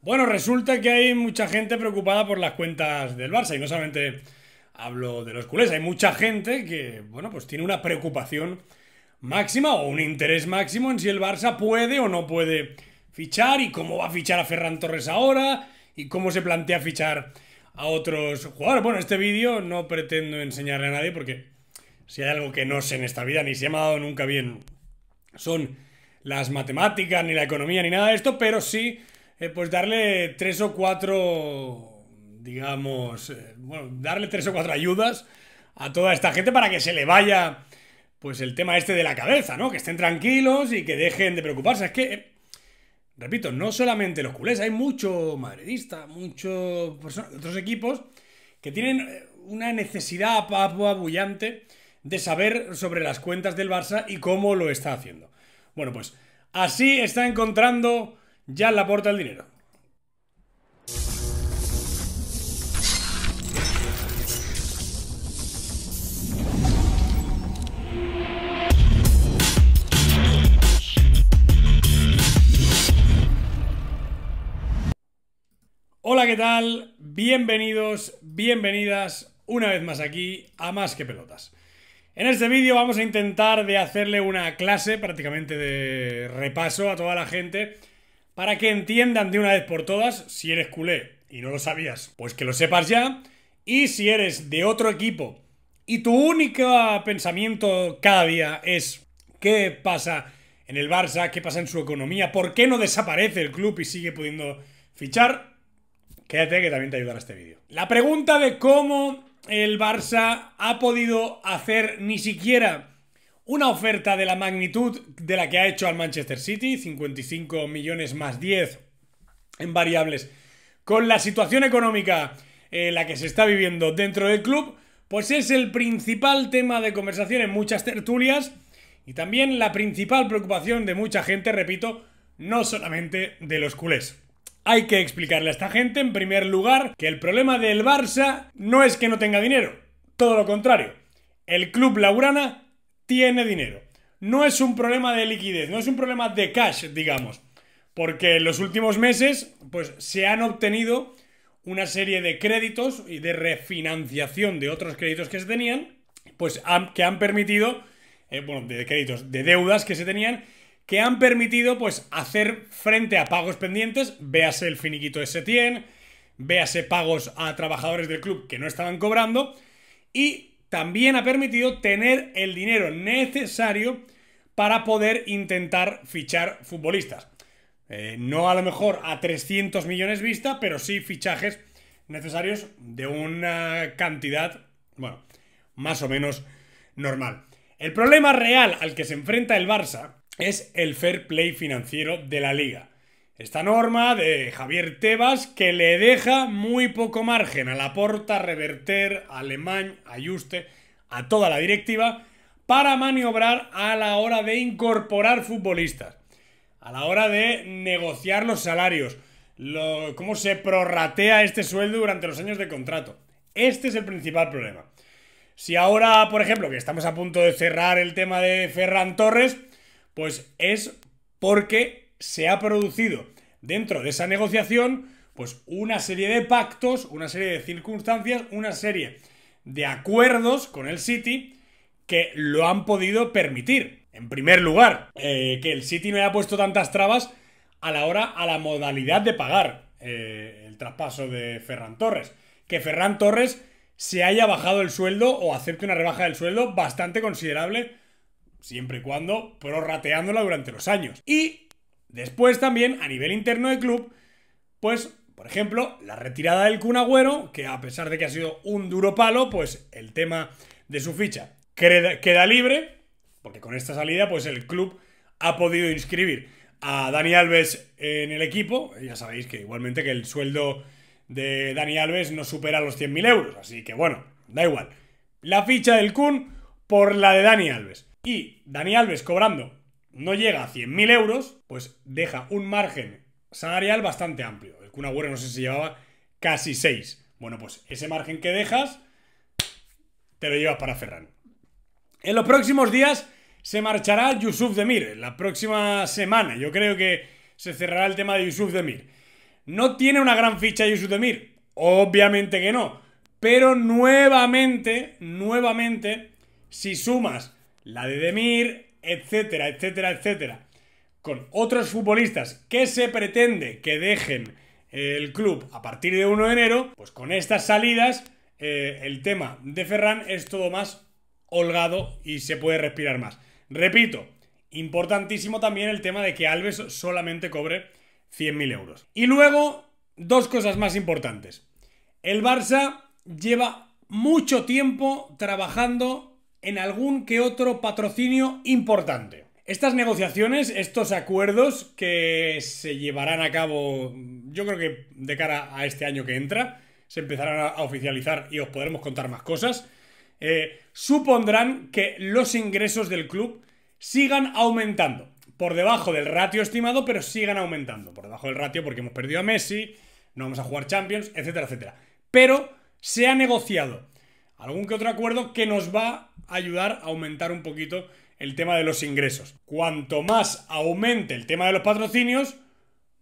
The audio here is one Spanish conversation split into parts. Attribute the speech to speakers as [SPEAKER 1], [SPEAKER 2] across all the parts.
[SPEAKER 1] Bueno, resulta que hay mucha gente preocupada por las cuentas del Barça y no solamente hablo de los culés, hay mucha gente que, bueno, pues tiene una preocupación máxima o un interés máximo en si el Barça puede o no puede fichar y cómo va a fichar a Ferran Torres ahora y cómo se plantea fichar a otros jugadores. Bueno, este vídeo no pretendo enseñarle a nadie porque si hay algo que no sé en esta vida ni se ha dado nunca bien son las matemáticas ni la economía ni nada de esto, pero sí eh, pues darle tres o cuatro, digamos, eh, bueno, darle tres o cuatro ayudas a toda esta gente para que se le vaya, pues el tema este de la cabeza, ¿no? Que estén tranquilos y que dejen de preocuparse. Es que, eh, repito, no solamente los culés, hay mucho madridista, muchos otros equipos que tienen una necesidad apabullante de saber sobre las cuentas del Barça y cómo lo está haciendo. Bueno, pues así está encontrando ya la aporta el dinero. Hola, ¿qué tal? Bienvenidos, bienvenidas una vez más aquí a Más que Pelotas. En este vídeo vamos a intentar de hacerle una clase prácticamente de repaso a toda la gente para que entiendan de una vez por todas, si eres culé y no lo sabías, pues que lo sepas ya. Y si eres de otro equipo y tu único pensamiento cada día es qué pasa en el Barça, qué pasa en su economía, por qué no desaparece el club y sigue pudiendo fichar, quédate que también te ayudará este vídeo. La pregunta de cómo el Barça ha podido hacer ni siquiera una oferta de la magnitud de la que ha hecho al Manchester City, 55 millones más 10 en variables, con la situación económica en eh, la que se está viviendo dentro del club, pues es el principal tema de conversación en muchas tertulias y también la principal preocupación de mucha gente, repito, no solamente de los culés. Hay que explicarle a esta gente, en primer lugar, que el problema del Barça no es que no tenga dinero, todo lo contrario. El club laurana tiene dinero. No es un problema de liquidez, no es un problema de cash, digamos, porque en los últimos meses pues se han obtenido una serie de créditos y de refinanciación de otros créditos que se tenían, pues que han permitido, eh, bueno, de créditos, de deudas que se tenían, que han permitido pues hacer frente a pagos pendientes, véase el finiquito S100, véase pagos a trabajadores del club que no estaban cobrando y también ha permitido tener el dinero necesario para poder intentar fichar futbolistas. Eh, no a lo mejor a 300 millones vista, pero sí fichajes necesarios de una cantidad, bueno, más o menos normal. El problema real al que se enfrenta el Barça es el fair play financiero de la liga. Esta norma de Javier Tebas que le deja muy poco margen a la Porta, Reverter, Alemán, Ayuste, a toda la directiva para maniobrar a la hora de incorporar futbolistas, a la hora de negociar los salarios, cómo se prorratea este sueldo durante los años de contrato. Este es el principal problema. Si ahora, por ejemplo, que estamos a punto de cerrar el tema de Ferran Torres, pues es porque se ha producido dentro de esa negociación, pues una serie de pactos, una serie de circunstancias, una serie de acuerdos con el City que lo han podido permitir. En primer lugar, eh, que el City no haya puesto tantas trabas a la hora, a la modalidad de pagar eh, el traspaso de Ferran Torres. Que Ferran Torres se haya bajado el sueldo o acepte una rebaja del sueldo bastante considerable, siempre y cuando prorrateándola durante los años. Y Después también, a nivel interno del club, pues, por ejemplo, la retirada del Kun Agüero, que a pesar de que ha sido un duro palo, pues el tema de su ficha queda libre, porque con esta salida, pues el club ha podido inscribir a Dani Alves en el equipo. Ya sabéis que igualmente que el sueldo de Dani Alves no supera los 100.000 euros, así que bueno, da igual. La ficha del Kun por la de Dani Alves. Y Dani Alves cobrando no llega a 100.000 euros, pues deja un margen salarial bastante amplio. El Kun Agüero no sé si llevaba casi 6. Bueno, pues ese margen que dejas te lo llevas para Ferran. En los próximos días se marchará Yusuf Demir. La próxima semana yo creo que se cerrará el tema de Yusuf Demir. ¿No tiene una gran ficha Yusuf Demir? Obviamente que no. Pero nuevamente, nuevamente, si sumas la de Demir, etcétera, etcétera, etcétera, con otros futbolistas que se pretende que dejen el club a partir de 1 de enero, pues con estas salidas eh, el tema de Ferran es todo más holgado y se puede respirar más. Repito, importantísimo también el tema de que Alves solamente cobre 100.000 euros. Y luego, dos cosas más importantes. El Barça lleva mucho tiempo trabajando en algún que otro patrocinio importante. Estas negociaciones, estos acuerdos que se llevarán a cabo, yo creo que de cara a este año que entra, se empezarán a oficializar y os podremos contar más cosas, eh, supondrán que los ingresos del club sigan aumentando. Por debajo del ratio estimado, pero sigan aumentando. Por debajo del ratio porque hemos perdido a Messi, no vamos a jugar Champions, etcétera, etcétera. Pero se ha negociado algún que otro acuerdo que nos va a ayudar a aumentar un poquito el tema de los ingresos. Cuanto más aumente el tema de los patrocinios,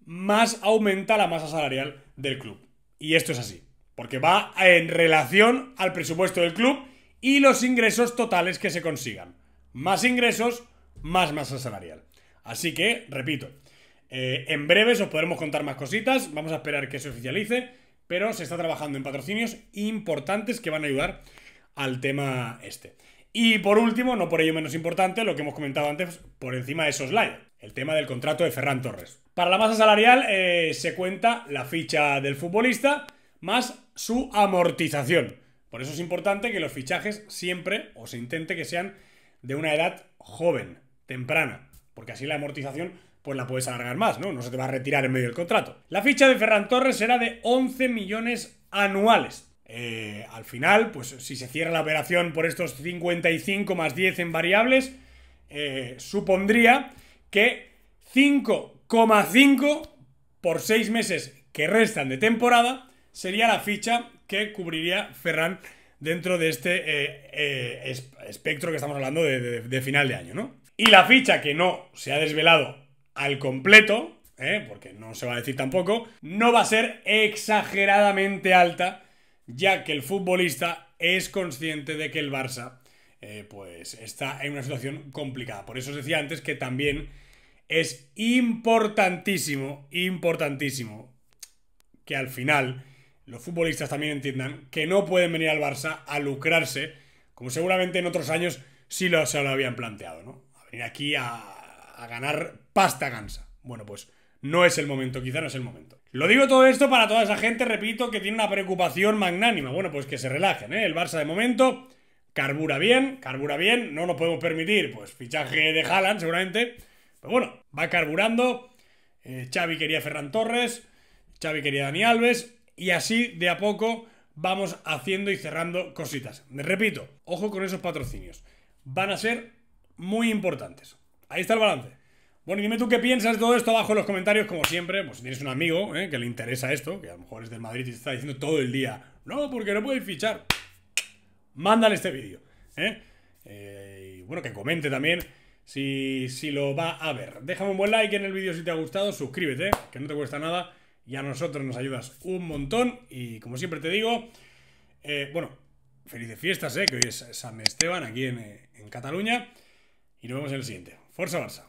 [SPEAKER 1] más aumenta la masa salarial del club. Y esto es así, porque va en relación al presupuesto del club y los ingresos totales que se consigan. Más ingresos, más masa salarial. Así que, repito, eh, en breve os podremos contar más cositas, vamos a esperar que se oficialice pero se está trabajando en patrocinios importantes que van a ayudar al tema este. Y por último, no por ello menos importante, lo que hemos comentado antes por encima de esos slides, el tema del contrato de Ferran Torres. Para la masa salarial eh, se cuenta la ficha del futbolista más su amortización. Por eso es importante que los fichajes siempre o se intente que sean de una edad joven, temprana, porque así la amortización pues la puedes alargar más, ¿no? No se te va a retirar en medio del contrato. La ficha de Ferran Torres será de 11 millones anuales. Eh, al final, pues si se cierra la operación por estos 55 más 10 en variables, eh, supondría que 5,5 por 6 meses que restan de temporada sería la ficha que cubriría Ferran dentro de este eh, espectro que estamos hablando de final de año, ¿no? Y la ficha que no se ha desvelado al completo, ¿eh? porque no se va a decir tampoco, no va a ser exageradamente alta, ya que el futbolista es consciente de que el Barça eh, pues está en una situación complicada. Por eso os decía antes que también es importantísimo, importantísimo, que al final los futbolistas también entiendan que no pueden venir al Barça a lucrarse, como seguramente en otros años sí lo, se lo habían planteado, ¿no? A venir aquí a, a ganar pasta gansa. Bueno, pues no es el momento, quizá no es el momento. Lo digo todo esto para toda esa gente, repito, que tiene una preocupación magnánima. Bueno, pues que se relajen, ¿eh? El Barça de momento carbura bien, carbura bien, no nos podemos permitir, pues fichaje de Haaland seguramente, pero bueno, va carburando, eh, Xavi quería Ferran Torres, Xavi quería Dani Alves, y así de a poco vamos haciendo y cerrando cositas. repito, ojo con esos patrocinios, van a ser muy importantes. Ahí está el balance. Bueno, dime tú qué piensas de todo esto abajo en los comentarios, como siempre. Pues si tienes un amigo eh, que le interesa esto, que a lo mejor es del Madrid y te está diciendo todo el día, no, porque no puedes fichar. Mándale este vídeo. Eh. Eh, y bueno, que comente también si, si lo va a ver. Déjame un buen like en el vídeo si te ha gustado, suscríbete, que no te cuesta nada. Y a nosotros nos ayudas un montón. Y como siempre te digo, bueno, felices fiestas, que hoy es San Esteban aquí en, en Cataluña. Y nos vemos en el siguiente. Forza Barça.